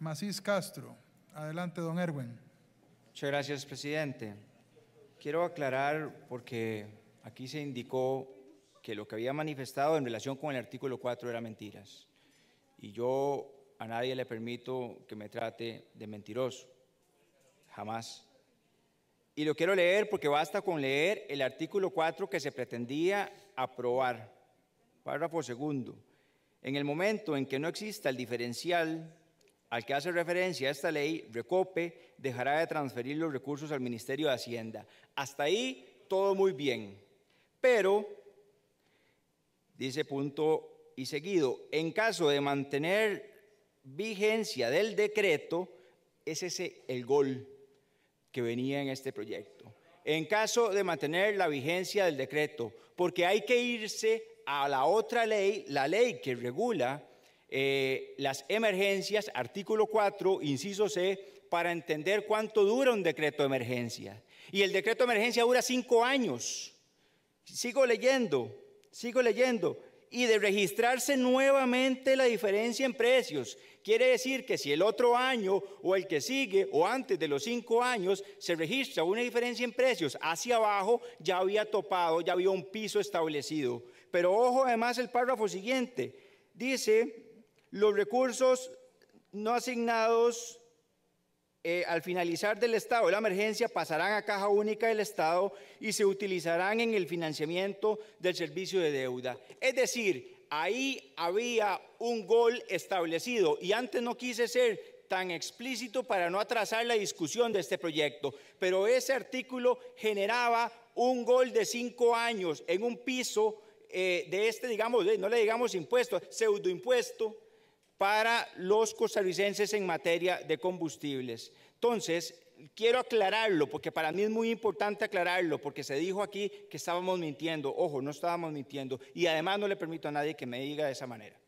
Macís Castro. Adelante, don Erwin. Muchas gracias, presidente. Quiero aclarar, porque aquí se indicó que lo que había manifestado en relación con el artículo 4 era mentiras. Y yo a nadie le permito que me trate de mentiroso. Jamás. Y lo quiero leer porque basta con leer el artículo 4 que se pretendía aprobar. Párrafo segundo. En el momento en que no exista el diferencial al que hace referencia esta ley, Recope dejará de transferir los recursos al Ministerio de Hacienda. Hasta ahí todo muy bien. Pero, dice punto y seguido, en caso de mantener vigencia del decreto, es ese el gol que venía en este proyecto. En caso de mantener la vigencia del decreto, porque hay que irse a la otra ley, la ley que regula eh, las emergencias, artículo 4, inciso C, para entender cuánto dura un decreto de emergencia. Y el decreto de emergencia dura cinco años. Sigo leyendo, sigo leyendo y de registrarse nuevamente la diferencia en precios. Quiere decir que si el otro año o el que sigue o antes de los cinco años se registra una diferencia en precios hacia abajo, ya había topado, ya había un piso establecido. Pero ojo además el párrafo siguiente. Dice, los recursos no asignados eh, al finalizar del estado de la emergencia pasarán a caja única del estado y se utilizarán en el financiamiento del servicio de deuda. Es decir, ahí había un gol establecido y antes no quise ser tan explícito para no atrasar la discusión de este proyecto, pero ese artículo generaba un gol de cinco años en un piso eh, de este, digamos, no le digamos impuesto, pseudoimpuesto, para los costarricenses en materia de combustibles. Entonces, quiero aclararlo, porque para mí es muy importante aclararlo, porque se dijo aquí que estábamos mintiendo. Ojo, no estábamos mintiendo. Y además no le permito a nadie que me diga de esa manera.